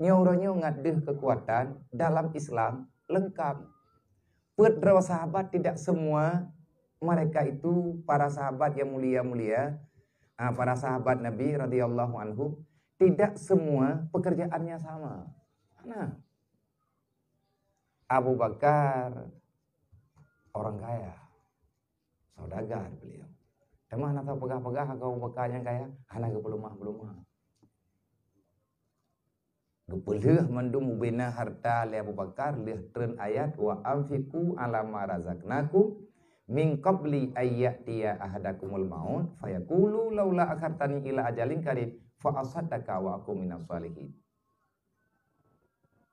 nyoronyo ngadeh kekuatan dalam Islam lengkap. Putra sahabat tidak semua mereka itu para sahabat yang mulia-mulia, ah, para sahabat Nabi radhiyallahu anhu tidak semua pekerjaannya sama. Nah, Abu Bakar orang kaya, saudagar beliau. Teman atau pegah-pegah kau bekalnya kaya, anak belum mah belum mah. Gepuluh mendum bina harta li Abu Bakar leh tren ayat wa amfiku ala ma razaqnakum min qabli ayatiya ahadakumul maut fayaqulu laula akhartani ila ajalin karib fa asaddaka wa aku minas salihin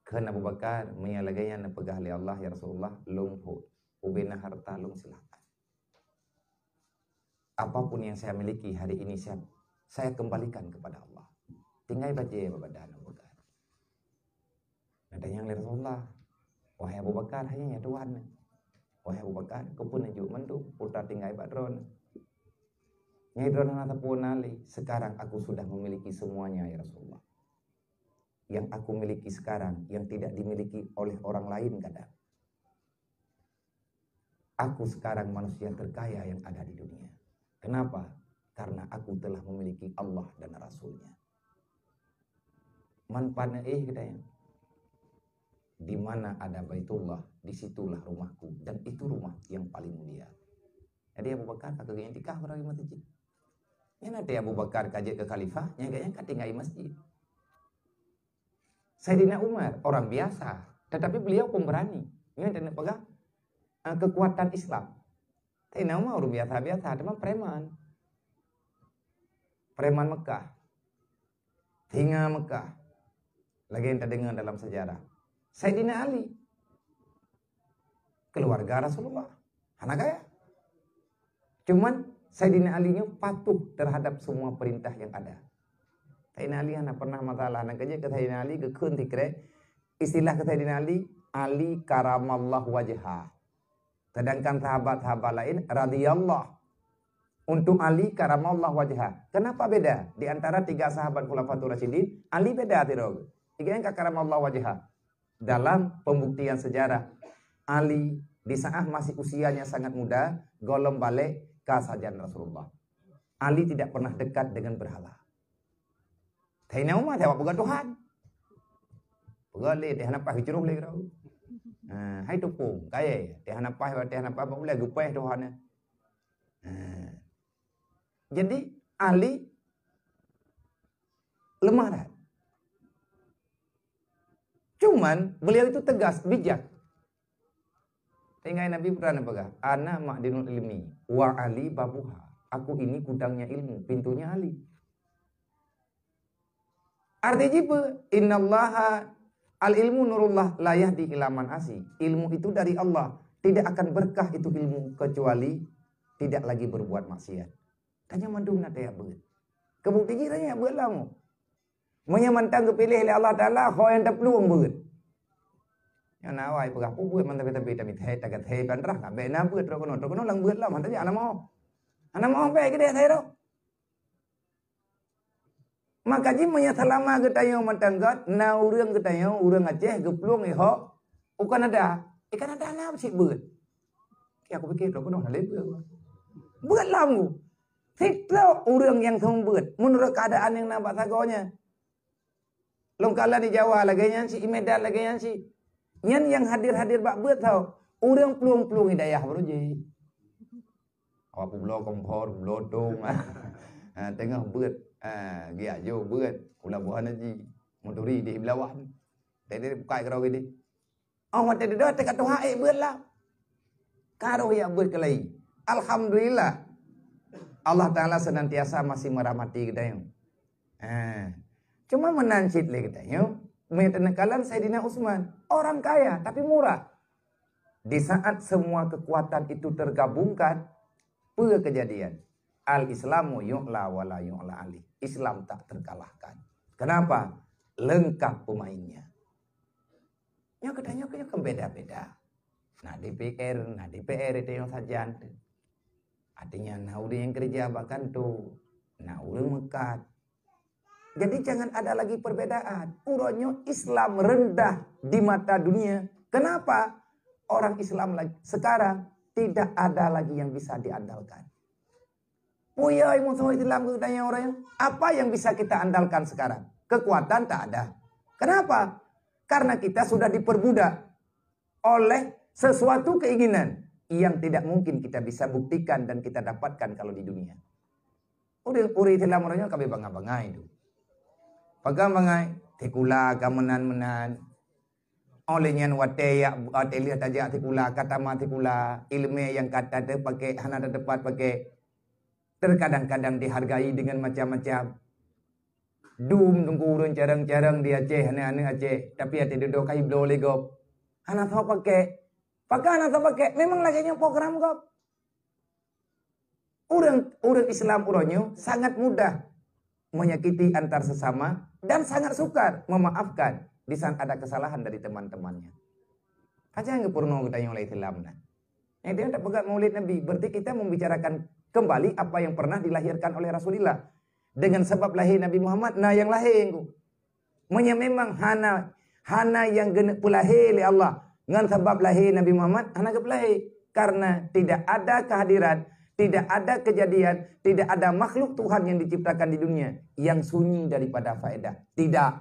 Kan Abu Bakar menyalagainya na pegah li Allah ya Rasulullah lumpuh ubina harta lum silakan apapun yang saya miliki hari ini saya saya kembalikan kepada Allah tinggal baca ya Bapak Dana yang oleh Rasulullah, wahai Abu Bakar hanya ya Tuhan. Wahai Abu Bakar, kau pun juk mentu putra tinggal badron Nyai Dron sekarang aku sudah memiliki semuanya ya Rasulullah. Yang aku miliki sekarang, yang tidak dimiliki oleh orang lain kadang. Aku sekarang manusia terkaya yang ada di dunia. Kenapa? Karena aku telah memiliki Allah dan Rasulnya. Manfaatnya eh katanya di mana ada Baitullah, disitulah rumahku dan itu rumah yang paling mulia. Jadi Abu Bakar kakaknya tikah beragi masjid. Ini nanti Abu Bakar kaje ke khalifah, yang kayaknya katingai masjid. Sayyidina Umar orang biasa, tetapi beliau pemberani. Ini dan pegang eh, kekuatan Islam. Sayyidina Umar orang biasa-biasa, cuma preman. Preman Mekah. Singa Mekah. Lagi yang terdengar dalam sejarah Sayyidina Ali. Keluarga Rasulullah. Anak kaya. Cuman Sayyidina Ali-nya patuh terhadap semua perintah yang ada. Sayyidina Ali anak pernah masalah anak kerja ke Sayyidina Ali ke kun tikre. Istilah ke Sayyidina Ali, Ali karamallah wajha. Sedangkan sahabat-sahabat lain radhiyallah untuk Ali karamallah wajha. Kenapa beda? Di antara tiga sahabat Khulafatul Rasyidin, Ali beda tirog. Tiga yang karamallah wajha dalam hmm. pembuktian sejarah. Ali di saat masih usianya sangat muda, golem balik ke sajian Rasulullah. Ali tidak pernah dekat dengan berhala. Tainya Umar dia bukan Tuhan. Pegali dia nampak hijrah lagi kau. hai tupung kaya Dia nampak wa teh apa? boleh gupai Tuhan. Ya? Nah. Jadi Ali lemah dah. Cuman beliau itu tegas, bijak. Sehingga Nabi pernah pegang. Ana ma'dinul ilmi wa ali babuha. Aku ini gudangnya ilmu, pintunya ali. Arti apa? Innallaha al ilmu nurullah layah di ilaman asi. Ilmu itu dari Allah. Tidak akan berkah itu ilmu kecuali tidak lagi berbuat maksiat. Tanya mandung nate ya beul. Kebukti kiranya beul lamu. tang kepilih oleh Allah Taala kau yang terpeluang berat yana wai pegak pubuat man tapi tapi tapi teh takat teh pan rah ka be na buat ro kono ro kono lang buat lam tapi ana mau ana mau be kita thai ro maka ji maya thalama ke tayo matanggat na urang ke tayo urang aceh geplung e ho ukan ada ikan ada na si buat kaya aku pikir ro kono na le buat buat lam ku Fitlah orang yang sumbat menurut keadaan yang nampak sagonya. Longkala di Jawa lagi yang si Medan lagi yang si Yang yang hadir-hadir bak buat tau. Urang peluang-peluang hidayah beruji. Apa pun belum kompor, belum dong. Ha, tengah buat, ha, Gi jo buat, Kula buhan haji. Muturi di belawah. Tadi dia buka kerau gini. Oh, ah, mati dia dah. Tengah tuha eh ber lah. Karuh yang ber kelai. Alhamdulillah. Allah Ta'ala senantiasa masih merahmati kita. Ha. Cuma menancit lagi kita. Yuk. saya Sayyidina Utsman, orang kaya tapi murah. Di saat semua kekuatan itu tergabungkan, pula kejadian? Al Islamu yu'la la yu'la ali. Islam tak terkalahkan. Kenapa? Lengkap pemainnya. Yang katanya kan beda-beda. Nah DPR, nah DPR itu yang saja. Artinya nah yang kerja bahkan tuh. Nah udah mekat. Jadi jangan ada lagi perbedaan. Uronyo Islam rendah di mata dunia. Kenapa? Orang Islam lagi sekarang tidak ada lagi yang bisa diandalkan. Puya Islam orang apa yang bisa kita andalkan sekarang? Kekuatan tak ada. Kenapa? Karena kita sudah diperbudak oleh sesuatu keinginan yang tidak mungkin kita bisa buktikan dan kita dapatkan kalau di dunia. Udah uritilah orangnya kami bangga-bangga itu bangai, tikula kamenan-menan oleh nyan wate ya wate lihat aja tikula kata mati kula ilmu yang kata te pakai hana tepat pakai terkadang-kadang dihargai dengan macam-macam dum tunggu urun jarang-jarang di Aceh hana hana Aceh tapi ate duduk kai blo legop hana tau pakai pakai hana tau pakai memang nyong program kok Orang, orang Islam uronyo sangat mudah menyakiti antar sesama dan sangat sukar memaafkan di saat ada kesalahan dari teman-temannya. Kacang ke purno kita yang oleh tilamna. Yang eh, dia tidak pegang maulid Nabi. Berarti kita membicarakan kembali apa yang pernah dilahirkan oleh Rasulullah. Dengan sebab lahir Nabi Muhammad. Nah yang lahir. yang Manya memang hana hana yang gena pelahir oleh Allah. Dengan sebab lahir Nabi Muhammad. Hana ke pelahir. Karena tidak ada kehadiran Tidak ada kejadian, tidak ada makhluk Tuhan yang diciptakan di dunia yang sunyi daripada faedah. Tidak.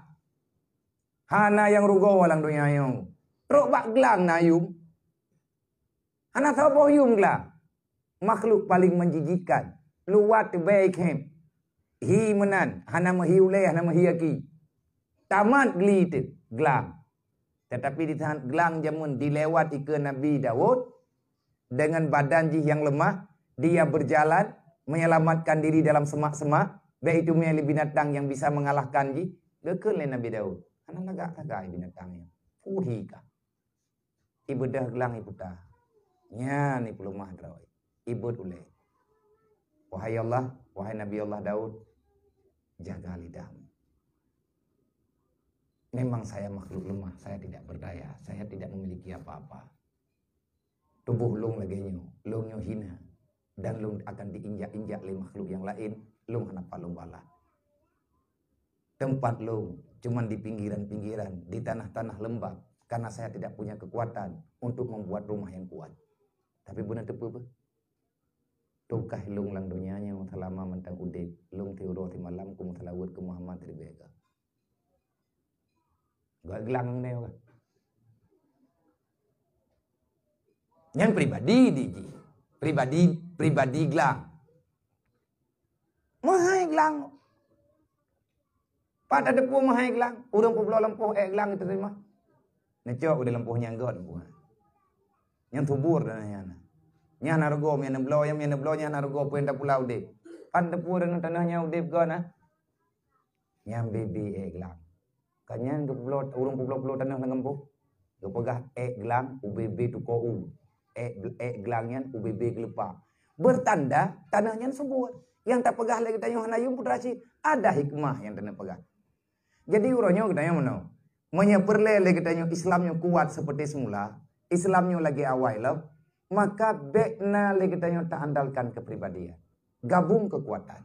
Hana yang rugo walang dunia yang. Ruk bak gelang na yum. Hana sabo yum gelang. Makhluk paling menjijikan. Luat baik hem. Hi menan. Hana mahi ulai, hana mahi aki. Tamat gelit gelang. Tetapi di tahan gelang jamun dilewati ke Nabi Dawud. Dengan badan jih yang lemah. dia hmm. berjalan menyelamatkan diri dalam semak-semak baik itu lebih binatang yang bisa mengalahkan ji gekele Nabi Daud Karena lagak lagak binatangnya puhi ka ibu dah gelang ibu dah nyan ibu lumah terawih ibu ule wahai Allah wahai Nabi Allah Daud jaga lidahmu memang saya makhluk lemah saya tidak berdaya saya tidak memiliki apa-apa tubuh lung lagi nyu lung hina dan hmm. lu akan diinjak-injak oleh makhluk yang lain lum kenapa lu bala tempat lum cuman di pinggiran-pinggiran di tanah-tanah lembab karena saya tidak punya kekuatan untuk membuat rumah yang kuat tapi benar tepu apa tukah lung lang dunianya selama mentang udip lung tiuro di malam ku mutalawut ke Muhammad dari bega gak gelang neo yang pribadi diji pribadi pribadi gelang. Mahai gelang. Pat ada puan mahai gelang. Udah pun belum lempuh eh gelang itu terima. Nacok udah lempuhnya enggak ada puan. Yang tubur dan yang mana. Ni anak rugo mi anak blo yang mi anak blo ni anak rugo pun dah pula udah. Pat ada puan dengan tanahnya udah gak na. Yang bibi eh gelang. Kanyang ke pulau, urung pulau-pulau tanah dengan pu. Kepegah eh gelang, ubi-ubi tukau eh, eh gelangnya UBB hmm. gelepa. Bertanda tanahnya sebut. Yang tak pegah lagi tanya Hanayum putrasi. Ada hikmah yang tanah pegah. Jadi uranya kita yang mana? Menyeperle lagi tanya Islamnya kuat seperti semula. Islamnya lagi awal lah. Maka bekna lagi tanya tak andalkan kepribadian. Gabung kekuatan.